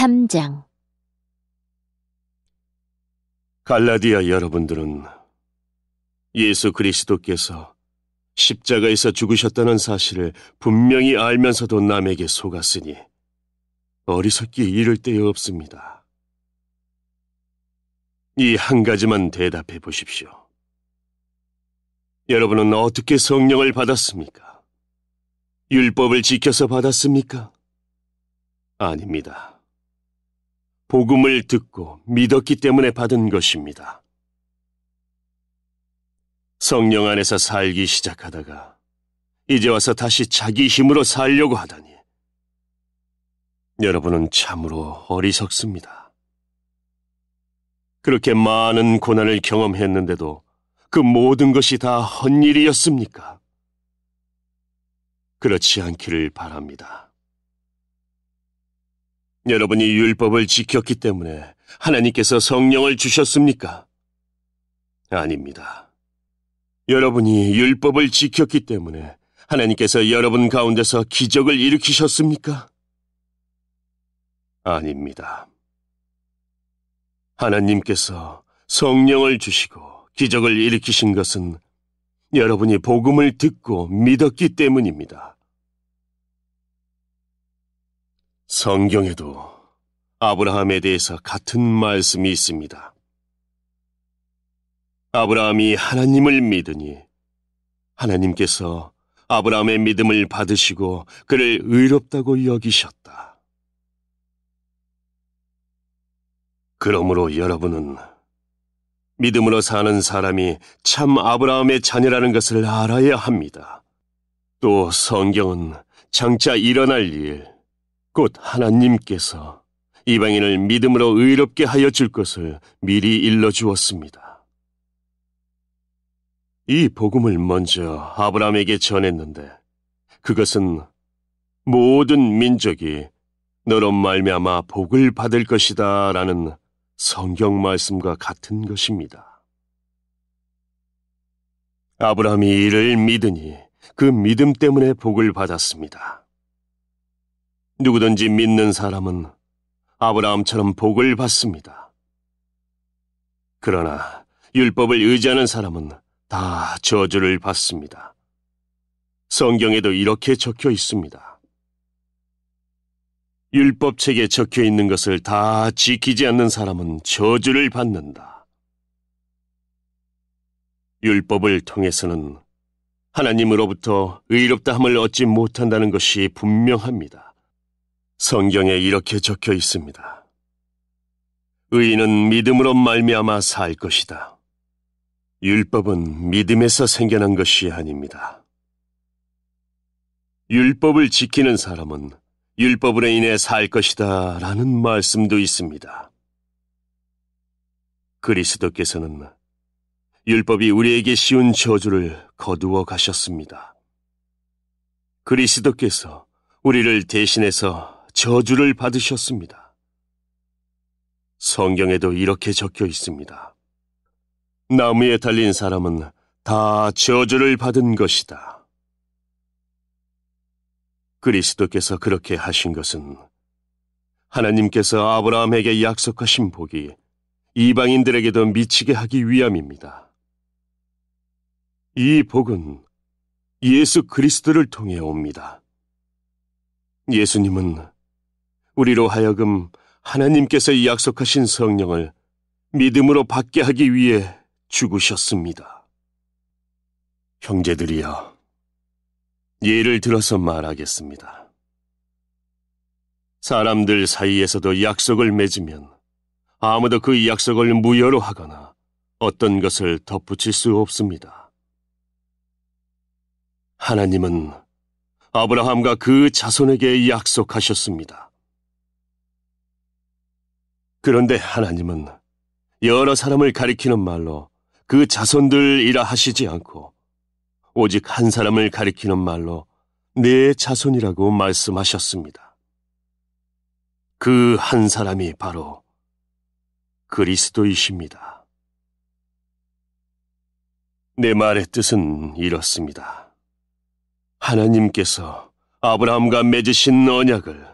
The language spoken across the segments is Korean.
3장 갈라디아 여러분들은 예수 그리스도께서 십자가에서 죽으셨다는 사실을 분명히 알면서도 남에게 속았으니 어리석기 이를 데에 없습니다. 이 한 가지만 대답해 보십시오. 여러분은 어떻게 성령을 받았습니까? 율법을 지켜서 받았습니까? 아닙니다. 복음을 듣고 믿었기 때문에 받은 것입니다. 성령 안에서 살기 시작하다가 이제 와서 다시 자기 힘으로 살려고 하다니. 여러분은 참으로 어리석습니다. 그렇게 많은 고난을 경험했는데도 그 모든 것이 다 헛일이었습니까? 그렇지 않기를 바랍니다. 여러분이 율법을 지켰기 때문에 하나님께서 성령을 주셨습니까? 아닙니다. 여러분이 율법을 지켰기 때문에 하나님께서 여러분 가운데서 기적을 일으키셨습니까? 아닙니다. 하나님께서 성령을 주시고 기적을 일으키신 것은 여러분이 복음을 듣고 믿었기 때문입니다. 성경에도 아브라함에 대해서 같은 말씀이 있습니다. 아브라함이 하나님을 믿으니 하나님께서 아브라함의 믿음을 받으시고 그를 의롭다고 여기셨다. 그러므로 여러분은 믿음으로 사는 사람이 참 아브라함의 자녀라는 것을 알아야 합니다. 또 성경은 장차 일어날 일, 곧 하나님께서 이방인을 믿음으로 의롭게 하여 줄 것을 미리 일러 주었습니다. 이 복음을 먼저 아브라함에게 전했는데 그것은 모든 민족이 너로 말미암아 복을 받을 것이다 라는 성경 말씀과 같은 것입니다. 아브라함이 이를 믿으니 그 믿음 때문에 복을 받았습니다. 누구든지 믿는 사람은 아브라함처럼 복을 받습니다. 그러나 율법을 의지하는 사람은 다 저주를 받습니다. 성경에도 이렇게 적혀 있습니다. 율법책에 적혀 있는 것을 다 지키지 않는 사람은 저주를 받는다. 율법을 통해서는 하나님으로부터 의롭다함을 얻지 못한다는 것이 분명합니다. 성경에 이렇게 적혀 있습니다. 의인은 믿음으로 말미암아 살 것이다. 율법은 믿음에서 생겨난 것이 아닙니다. 율법을 지키는 사람은 율법으로 인해 살 것이다 라는 말씀도 있습니다. 그리스도께서는 율법이 우리에게 쉬운 저주를 거두어 가셨습니다. 그리스도께서 우리를 대신해서 저주를 받으셨습니다. 성경에도 이렇게 적혀 있습니다. 나무에 달린 사람은 다 저주를 받은 것이다. 그리스도께서 그렇게 하신 것은 하나님께서 아브라함에게 약속하신 복이 이방인들에게도 미치게 하기 위함입니다. 이 복은 예수 그리스도를 통해 옵니다. 예수님은 우리로 하여금 하나님께서 약속하신 성령을 믿음으로 받게 하기 위해 죽으셨습니다. 형제들이여, 예를 들어서 말하겠습니다. 사람들 사이에서도 약속을 맺으면 아무도 그 약속을 무효로 하거나 어떤 것을 덧붙일 수 없습니다. 하나님은 아브라함과 그 자손에게 약속하셨습니다. 그런데 하나님은 여러 사람을 가리키는 말로 그 자손들이라 하시지 않고 오직 한 사람을 가리키는 말로 내 자손이라고 말씀하셨습니다. 그 한 사람이 바로 그리스도이십니다. 내 말의 뜻은 이렇습니다. 하나님께서 아브라함과 맺으신 언약을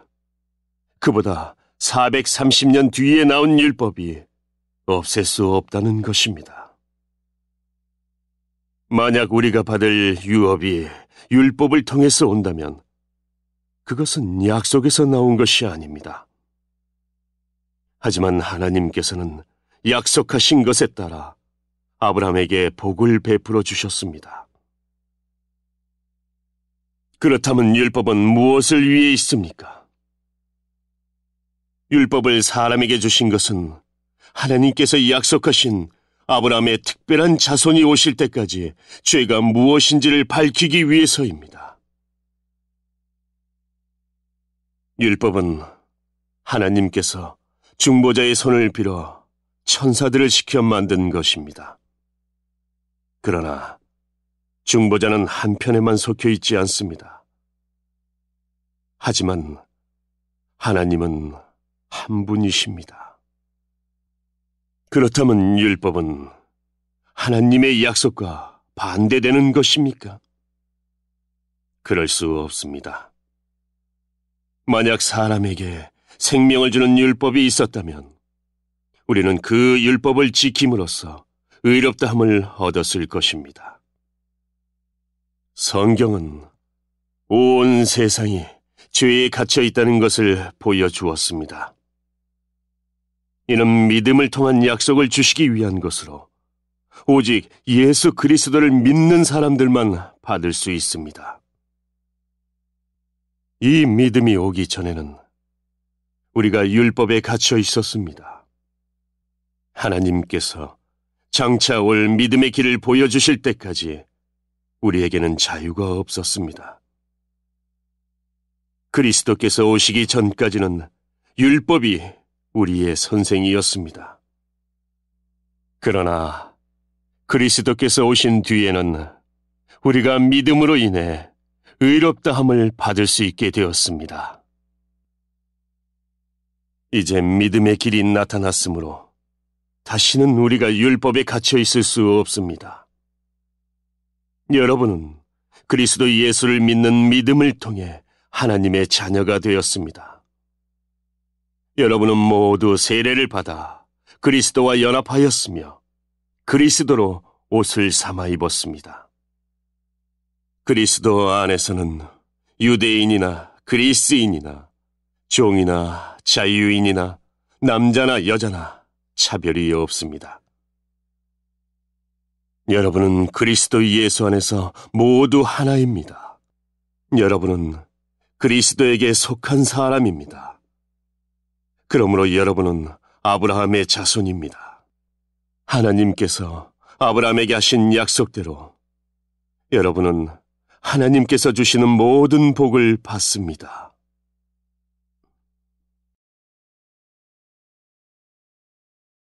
그보다 430년 뒤에 나온 율법이 없앨 수 없다는 것입니다. 만약 우리가 받을 유업이 율법을 통해서 온다면 그것은 약속에서 나온 것이 아닙니다. 하지만 하나님께서는 약속하신 것에 따라 아브라함에게 복을 베풀어 주셨습니다. 그렇다면 율법은 무엇을 위해 있습니까? 율법을 사람에게 주신 것은 하나님께서 약속하신 아브라함의 특별한 자손이 오실 때까지 죄가 무엇인지를 밝히기 위해서입니다. 율법은 하나님께서 중보자의 손을 빌어 천사들을 시켜 만든 것입니다. 그러나 중보자는 한편에만 속해 있지 않습니다. 하지만 하나님은 한 분이십니다. 그렇다면 율법은 하나님의 약속과 반대되는 것입니까? 그럴 수 없습니다. 만약 사람에게 생명을 주는 율법이 있었다면 우리는 그 율법을 지킴으로써 의롭다함을 얻었을 것입니다. 성경은 온 세상이 죄에 갇혀 있다는 것을 보여주었습니다. 이는 믿음을 통한 약속을 주시기 위한 것으로 오직 예수 그리스도를 믿는 사람들만 받을 수 있습니다. 이 믿음이 오기 전에는 우리가 율법에 갇혀 있었습니다. 하나님께서 장차 올 믿음의 길을 보여주실 때까지 우리에게는 자유가 없었습니다. 그리스도께서 오시기 전까지는 율법이 우리의 선생이었습니다. 그러나 그리스도께서 오신 뒤에는 우리가 믿음으로 인해 의롭다함을 받을 수 있게 되었습니다. 이제 믿음의 길이 나타났으므로 다시는 우리가 율법에 갇혀 있을 수 없습니다. 여러분은 그리스도 예수를 믿는 믿음을 통해 하나님의 자녀가 되었습니다. 여러분은 모두 세례를 받아 그리스도와 연합하였으며 그리스도로 옷을 삼아 입었습니다. 그리스도 안에서는 유대인이나 그리스인이나 종이나 자유인이나 남자나 여자나 차별이 없습니다. 여러분은 그리스도 예수 안에서 모두 하나입니다. 여러분은 그리스도에게 속한 사람입니다. 그러므로 여러분은 아브라함의 자손입니다. 하나님께서 아브라함에게 하신 약속대로 여러분은 하나님께서 주시는 모든 복을 받습니다.